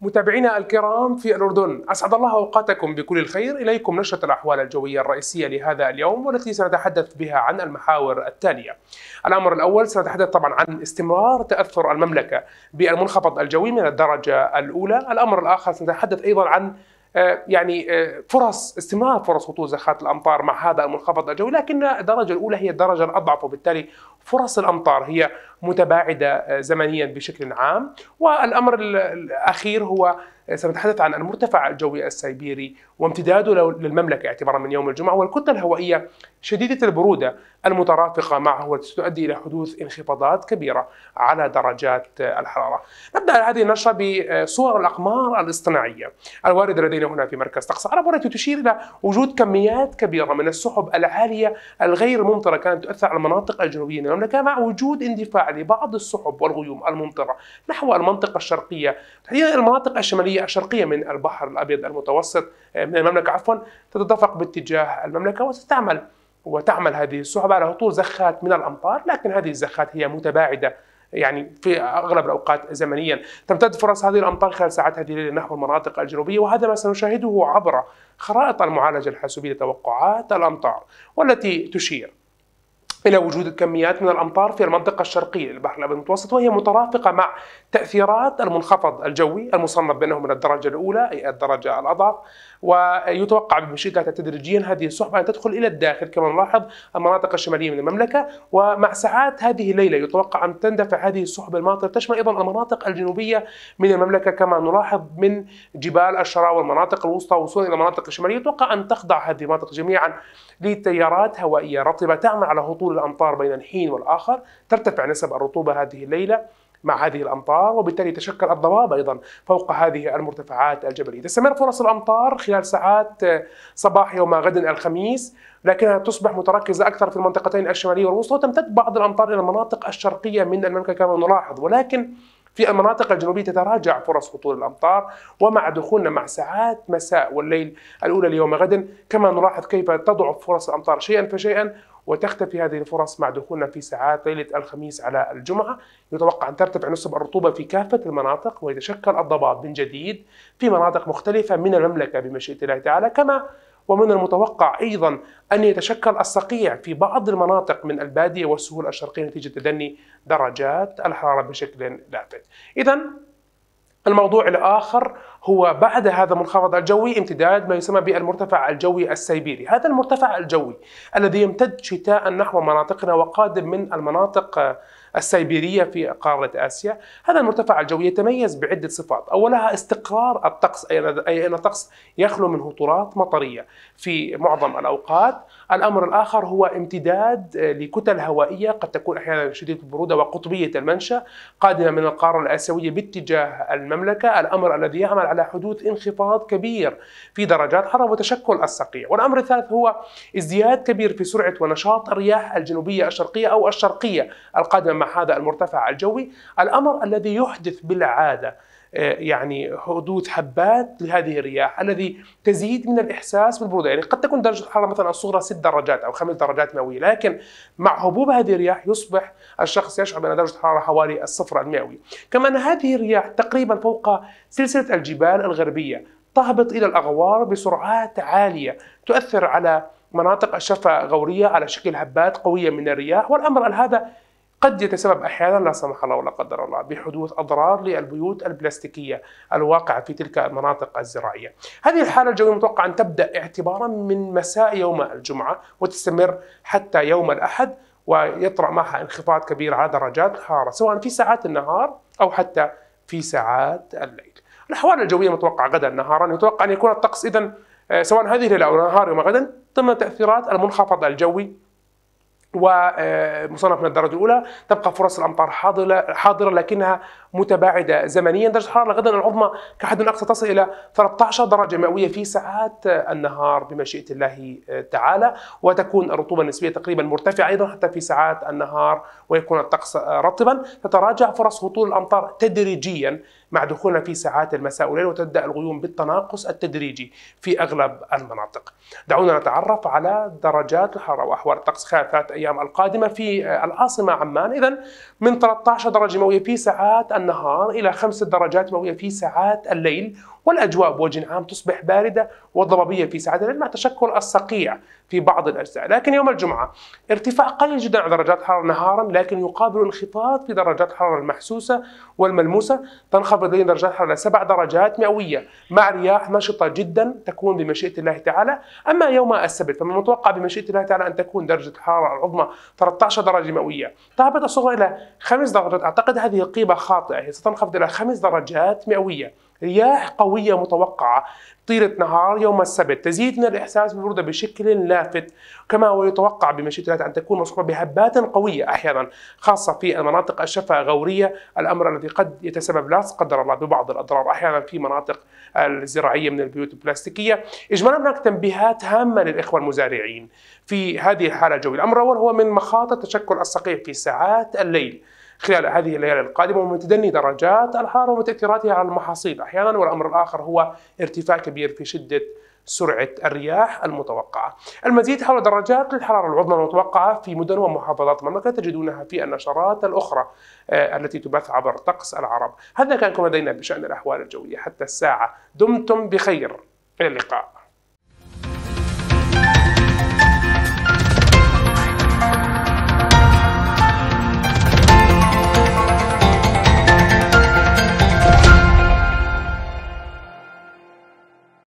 متابعينا الكرام في الأردن أسعد الله أوقاتكم بكل الخير إليكم نشرة الأحوال الجوية الرئيسية لهذا اليوم والتي سنتحدث بها عن المحاور التالية الأمر الأول سنتحدث طبعا عن استمرار تأثر المملكة بالمنخفض الجوي من الدرجة الأولى الأمر الآخر سنتحدث أيضا عن آه، يعني آه، فرص استمرار فرص هطول زخات الامطار مع هذا المنخفض الجوي لكن الدرجه الاولى هي الدرجه الاضعف وبالتالي فرص الامطار هي متباعده آه، زمنيا بشكل عام والامر الاخير هو آه، سنتحدث عن المرتفع الجوي السيبيري وامتداده للمملكه اعتبارا من يوم الجمعه والكتله الهوائيه شديده البروده المترافقه معه والتي تؤدي الى حدوث انخفاضات كبيره على درجات آه، الحراره. نبدا هذه النشره بصور الاقمار الاصطناعيه الوارده لدينا هنا في مركز طقس العرب والتي تشير الى وجود كميات كبيره من السحب العاليه الغير ممطره كانت تؤثر على المناطق الجنوبيه المملكة مع وجود اندفاع لبعض السحب والغيوم الممطرة نحو المنطقة الشرقية تحديدا المناطق الشمالية الشرقية من البحر الأبيض المتوسط آه، من المملكة عفوا تتدفق باتجاه المملكة وستعمل وتعمل هذه السحب على هطول زخات من الأمطار لكن هذه الزخات هي متباعدة يعني في اغلب الاوقات زمنيا تمتد فرص هذه الامطار خلال ساعات هذه الليله نحو المناطق الجنوبيه وهذا ما سنشاهده عبر خرائط المعالجه الحاسوبيه لتوقعات الامطار والتي تشير إلى وجود كميات من الأمطار في المنطقة الشرقية للبحر الأبيض المتوسط وهي مترافقة مع تأثيرات المنخفض الجوي المصنف بأنه من الدرجة الأولى أي الدرجة الأضعف ويتوقع بمشيئة تدريجيا هذه السحبة أن تدخل إلى الداخل كما نلاحظ المناطق الشمالية من المملكة ومع ساعات هذه الليلة يتوقع أن تندفع هذه السحبة الماطرة تشمل أيضا المناطق الجنوبية من المملكة كما نلاحظ من جبال الشراء والمناطق الوسطى وصولا إلى المناطق الشمالية يتوقع أن تخضع هذه المناطق جميعا لتيارات هوائية رطبة تعمل على هطول الأمطار بين الحين والآخر ترتفع نسب الرطوبة هذه الليلة مع هذه الامطار وبالتالي تشكل الضباب ايضا فوق هذه المرتفعات الجبليه. تستمر فرص الامطار خلال ساعات آه، صباح يوم غد الخميس لكنها تصبح متركزه اكثر في المنطقتين الشماليه والوسطى وتمتد بعض الامطار الى المناطق الشرقيه من المملكه كما نلاحظ ولكن في المناطق الجنوبية تتراجع فرص هطول الأمطار ومع دخولنا مع ساعات مساء والليل الأولى ليوم غد كما نلاحظ كيف تضعف فرص الأمطار شيئا فشيئا وتختفي هذه الفرص مع دخولنا في ساعات ليلة الخميس على الجمعة يتوقع أن ترتفع نسب الرطوبة في كافة المناطق ويتشكل الضباب من جديد في مناطق مختلفة من المملكة بمشيئة الله تعالى كما ومن المتوقع أيضا أن يتشكل الصقيع في بعض المناطق من البادية والسهول الشرقية نتيجة تدني درجات الحرارة بشكل لافت إذا الموضوع الآخر هو بعد هذا المنخفض الجوي امتداد ما يسمى بالمرتفع الجوي السيبيري هذا المرتفع الجوي الذي يمتد شتاء نحو مناطقنا وقادم من المناطق السيبيرية في قارة آسيا هذا المرتفع الجوي يتميز بعدة صفات أولها استقرار الطقس أي أن الطقس يخلو من هطولات مطرية في معظم الأوقات الأمر الآخر هو امتداد لكتل هوائية قد تكون أحيانا شديدة البرودة وقطبية المنشأ قادمة من القارة الآسيوية باتجاه المنشأ المملكة الأمر الذي يعمل على حدوث انخفاض كبير في درجات حرارة وتشكل الصقيع والأمر الثالث هو ازدياد كبير في سرعة ونشاط الرياح الجنوبية الشرقية أو الشرقية القادمة مع هذا المرتفع الجوي الأمر الذي يحدث بالعادة آه، يعني حدوث حبات لهذه الرياح الذي تزيد من الاحساس بالبروده، يعني قد تكون درجه الحراره مثلا الصغرى ست درجات او خمس درجات مئويه، لكن مع هبوب هذه الرياح يصبح الشخص يشعر بان درجه الحراره حوالي الصفر المئوي، كما ان هذه الرياح تقريبا فوق سلسله الجبال الغربيه، تهبط الى الاغوار بسرعات عاليه، تؤثر على مناطق الشفا غورية على شكل هبات قوية من الرياح والأمر هذا قد يتسبب احيانا لا سمح الله ولا قدر الله بحدوث اضرار للبيوت البلاستيكيه الواقعه في تلك المناطق الزراعيه. هذه الحاله الجويه متوقع ان تبدا اعتبارا من مساء يوم الجمعه وتستمر حتى يوم الاحد ويطرا معها انخفاض كبير على درجات الحراره سواء في ساعات النهار او حتى في ساعات الليل. الاحوال الجويه متوقع غدا نهارا يتوقع ان يكون الطقس اذا آه، سواء هذه الليله او نهار يوم غدا ضمن تاثيرات المنخفض الجوي ومصنف من الدرجه الاولى تبقى فرص الامطار حاضره حاضره لكنها متباعده زمنيا درجه الحراره غدا العظمى كحد اقصى تصل الى 13 درجه مئويه في ساعات النهار بمشيئه الله تعالى وتكون الرطوبه النسبيه تقريبا مرتفعه ايضا حتى في ساعات النهار ويكون الطقس رطبا تتراجع فرص هطول الامطار تدريجيا مع دخولنا في ساعات المساء والليل وتبدا الغيوم بالتناقص التدريجي في اغلب المناطق. دعونا نتعرف على درجات الحراره واحوال الطقس خلال ثلاث ايام القادمه في العاصمه عمان، اذا من 13 درجه مئويه في ساعات النهار الى 5 درجات مئويه في ساعات الليل والأجواء بوجه عام تصبح باردة وضبابية في ساعات مع تشكل الصقيع في بعض الأجزاء لكن يوم الجمعة ارتفاع قليل جدا على درجات الحرارة نهارا لكن يقابل انخفاض في درجات الحرارة المحسوسة والملموسة تنخفض لدينا درجات الحرارة سبع درجات مئوية مع رياح نشطة جدا تكون بمشيئة الله تعالى أما يوم السبت فمن المتوقع بمشيئة الله تعالى أن تكون درجة الحرارة العظمى 13 درجة مئوية تهبط الصغرى إلى خمس درجات أعتقد هذه قيمة خاطئة هي ستنخفض إلى خمس درجات مئوية رياح قوية متوقعة طيلة نهار يوم السبت تزيد من الإحساس بالبرودة بشكل لافت كما هو يتوقع بمشيئة الله أن تكون مصحوبة بهبات قوية أحيانا خاصة في المناطق الشفاء غورية الأمر الذي قد يتسبب لا قدر الله ببعض الأضرار أحيانا في مناطق الزراعية من البيوت البلاستيكية إجمالا هناك تنبيهات هامة للإخوة المزارعين في هذه الحالة الجوية الأمر الأول هو من مخاطر تشكل الصقيع في ساعات الليل خلال هذه الليالي القادمة ومن تدني درجات الحرارة وتأثيراتها على المحاصيل أحيانا والأمر الآخر هو ارتفاع كبير في شدة سرعة الرياح المتوقعة المزيد حول درجات الحرارة العظمى المتوقعة في مدن ومحافظات المملكة تجدونها في النشرات الأخرى آه، التي تبث عبر طقس العرب هذا كان لدينا بشأن الأحوال الجوية حتى الساعة دمتم بخير إلى اللقاء